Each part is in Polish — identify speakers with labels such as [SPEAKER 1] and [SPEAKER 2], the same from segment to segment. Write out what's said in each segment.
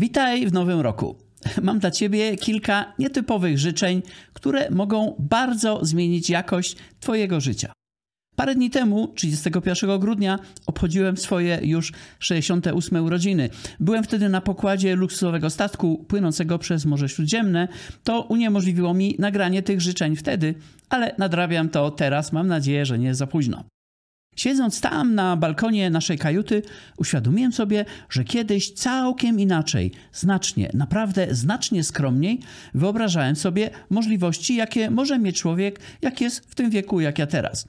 [SPEAKER 1] Witaj w nowym roku. Mam dla Ciebie kilka nietypowych życzeń, które mogą bardzo zmienić jakość Twojego życia. Parę dni temu, 31 grudnia, obchodziłem swoje już 68 urodziny. Byłem wtedy na pokładzie luksusowego statku płynącego przez Morze Śródziemne. To uniemożliwiło mi nagranie tych życzeń wtedy, ale nadrabiam to teraz. Mam nadzieję, że nie za późno. Siedząc tam na balkonie naszej kajuty, uświadomiłem sobie, że kiedyś całkiem inaczej, znacznie, naprawdę znacznie skromniej wyobrażałem sobie możliwości, jakie może mieć człowiek, jak jest w tym wieku, jak ja teraz.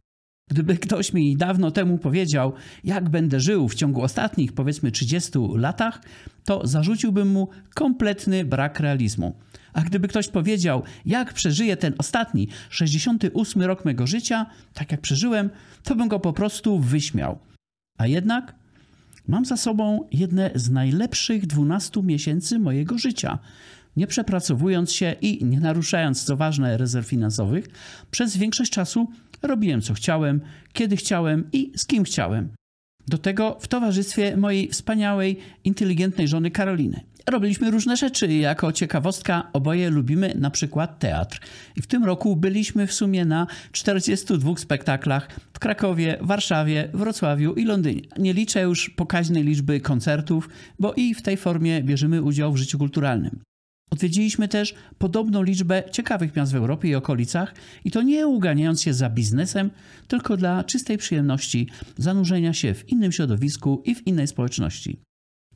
[SPEAKER 1] Gdyby ktoś mi dawno temu powiedział, jak będę żył w ciągu ostatnich powiedzmy 30 latach, to zarzuciłbym mu kompletny brak realizmu. A gdyby ktoś powiedział, jak przeżyję ten ostatni 68 rok mego życia, tak jak przeżyłem, to bym go po prostu wyśmiał. A jednak mam za sobą jedne z najlepszych 12 miesięcy mojego życia nie przepracowując się i nie naruszając, co ważne, rezerw finansowych, przez większość czasu robiłem co chciałem, kiedy chciałem i z kim chciałem. Do tego w towarzystwie mojej wspaniałej, inteligentnej żony Karoliny. Robiliśmy różne rzeczy. Jako ciekawostka, oboje lubimy na przykład teatr. I w tym roku byliśmy w sumie na 42 spektaklach w Krakowie, Warszawie, Wrocławiu i Londynie. Nie liczę już pokaźnej liczby koncertów, bo i w tej formie bierzemy udział w życiu kulturalnym. Odwiedziliśmy też podobną liczbę ciekawych miast w Europie i okolicach, i to nie uganiając się za biznesem, tylko dla czystej przyjemności zanurzenia się w innym środowisku i w innej społeczności.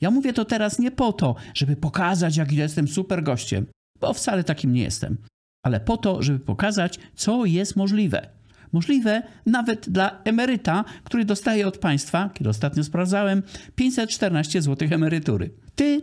[SPEAKER 1] Ja mówię to teraz nie po to, żeby pokazać, jak jestem super gościem, bo wcale takim nie jestem, ale po to, żeby pokazać, co jest możliwe. Możliwe nawet dla emeryta, który dostaje od państwa, kiedy ostatnio sprawdzałem, 514 zł emerytury. Ty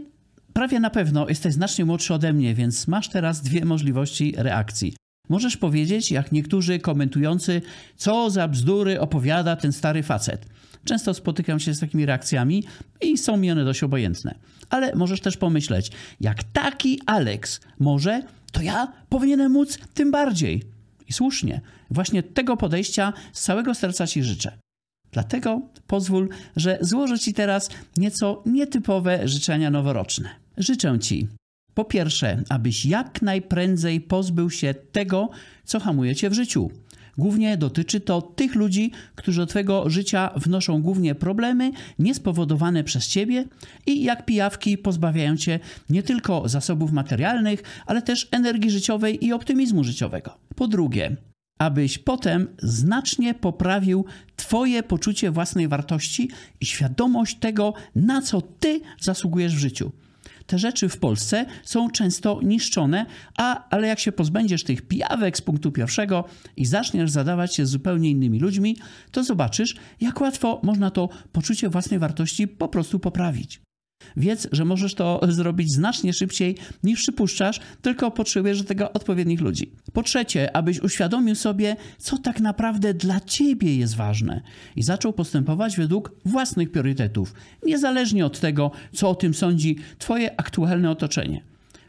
[SPEAKER 1] prawie na pewno jesteś znacznie młodszy ode mnie, więc masz teraz dwie możliwości reakcji. Możesz powiedzieć, jak niektórzy komentujący, co za bzdury opowiada ten stary facet. Często spotykam się z takimi reakcjami i są mi one dość obojętne. Ale możesz też pomyśleć, jak taki Alex może, to ja powinienem móc tym bardziej. I słusznie, właśnie tego podejścia z całego serca Ci życzę. Dlatego pozwól, że złożę Ci teraz nieco nietypowe życzenia noworoczne. Życzę Ci, po pierwsze, abyś jak najprędzej pozbył się tego, co hamuje Cię w życiu. Głównie dotyczy to tych ludzi, którzy do Twojego życia wnoszą głównie problemy niespowodowane przez Ciebie i jak pijawki pozbawiają Cię nie tylko zasobów materialnych, ale też energii życiowej i optymizmu życiowego. Po drugie, abyś potem znacznie poprawił Twoje poczucie własnej wartości i świadomość tego, na co Ty zasługujesz w życiu te rzeczy w Polsce są często niszczone, a, ale jak się pozbędziesz tych pijawek z punktu pierwszego i zaczniesz zadawać się z zupełnie innymi ludźmi, to zobaczysz, jak łatwo można to poczucie własnej wartości po prostu poprawić. Wiedz, że możesz to zrobić znacznie szybciej niż przypuszczasz, tylko potrzebujesz do tego odpowiednich ludzi. Po trzecie, abyś uświadomił sobie, co tak naprawdę dla ciebie jest ważne i zaczął postępować według własnych priorytetów, niezależnie od tego, co o tym sądzi twoje aktualne otoczenie.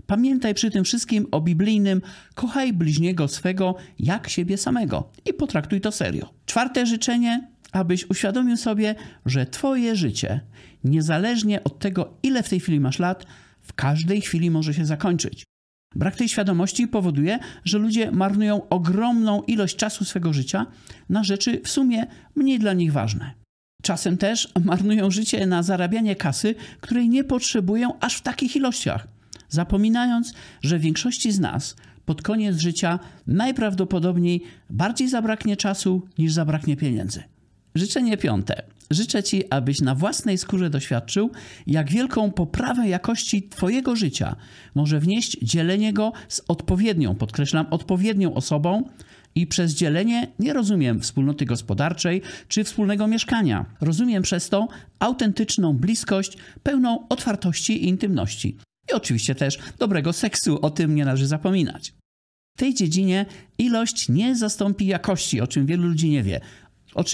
[SPEAKER 1] Pamiętaj przy tym wszystkim o biblijnym kochaj bliźniego swego jak siebie samego i potraktuj to serio. Czwarte życzenie, abyś uświadomił sobie, że Twoje życie niezależnie od tego, ile w tej chwili masz lat, w każdej chwili może się zakończyć. Brak tej świadomości powoduje, że ludzie marnują ogromną ilość czasu swego życia na rzeczy w sumie mniej dla nich ważne. Czasem też marnują życie na zarabianie kasy, której nie potrzebują aż w takich ilościach, zapominając, że większości z nas pod koniec życia najprawdopodobniej bardziej zabraknie czasu niż zabraknie pieniędzy. Życzenie piąte. Życzę Ci, abyś na własnej skórze doświadczył, jak wielką poprawę jakości Twojego życia może wnieść dzielenie go z odpowiednią, podkreślam, odpowiednią osobą, i przez dzielenie nie rozumiem wspólnoty gospodarczej czy wspólnego mieszkania. Rozumiem przez to autentyczną bliskość, pełną otwartości i intymności. I oczywiście też dobrego seksu, o tym nie należy zapominać. W tej dziedzinie ilość nie zastąpi jakości, o czym wielu ludzi nie wie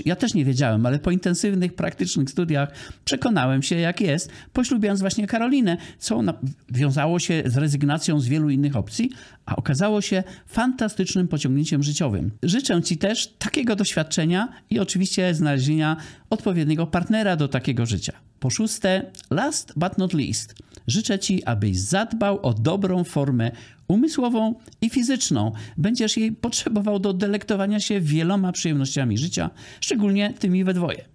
[SPEAKER 1] ja też nie wiedziałem, ale po intensywnych, praktycznych studiach przekonałem się, jak jest, poślubiając właśnie Karolinę, co wiązało się z rezygnacją z wielu innych opcji, a okazało się fantastycznym pociągnięciem życiowym. Życzę Ci też takiego doświadczenia i oczywiście znalezienia odpowiedniego partnera do takiego życia. Po szóste, last but not least, życzę Ci, abyś zadbał o dobrą formę umysłową i fizyczną. Będziesz jej potrzebował do delektowania się wieloma przyjemnościami życia, szczególnie tymi we dwoje.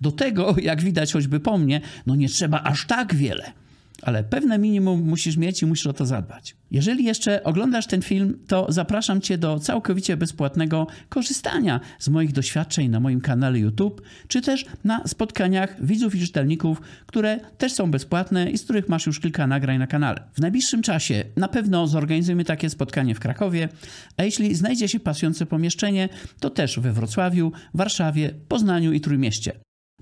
[SPEAKER 1] Do tego, jak widać choćby po mnie, no nie trzeba aż tak wiele – ale pewne minimum musisz mieć i musisz o to zadbać. Jeżeli jeszcze oglądasz ten film, to zapraszam Cię do całkowicie bezpłatnego korzystania z moich doświadczeń na moim kanale YouTube, czy też na spotkaniach widzów i czytelników, które też są bezpłatne i z których masz już kilka nagrań na kanale. W najbliższym czasie na pewno zorganizujemy takie spotkanie w Krakowie, a jeśli znajdzie się pasujące pomieszczenie, to też we Wrocławiu, Warszawie, Poznaniu i Trójmieście.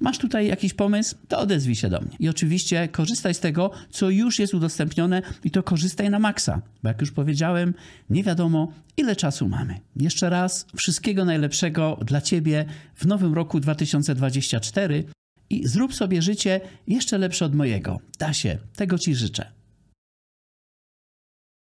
[SPEAKER 1] Masz tutaj jakiś pomysł? To odezwij się do mnie. I oczywiście korzystaj z tego, co już jest udostępnione i to korzystaj na maksa, bo jak już powiedziałem, nie wiadomo ile czasu mamy. Jeszcze raz wszystkiego najlepszego dla Ciebie w nowym roku 2024 i zrób sobie życie jeszcze lepsze od mojego. Da się, tego Ci życzę.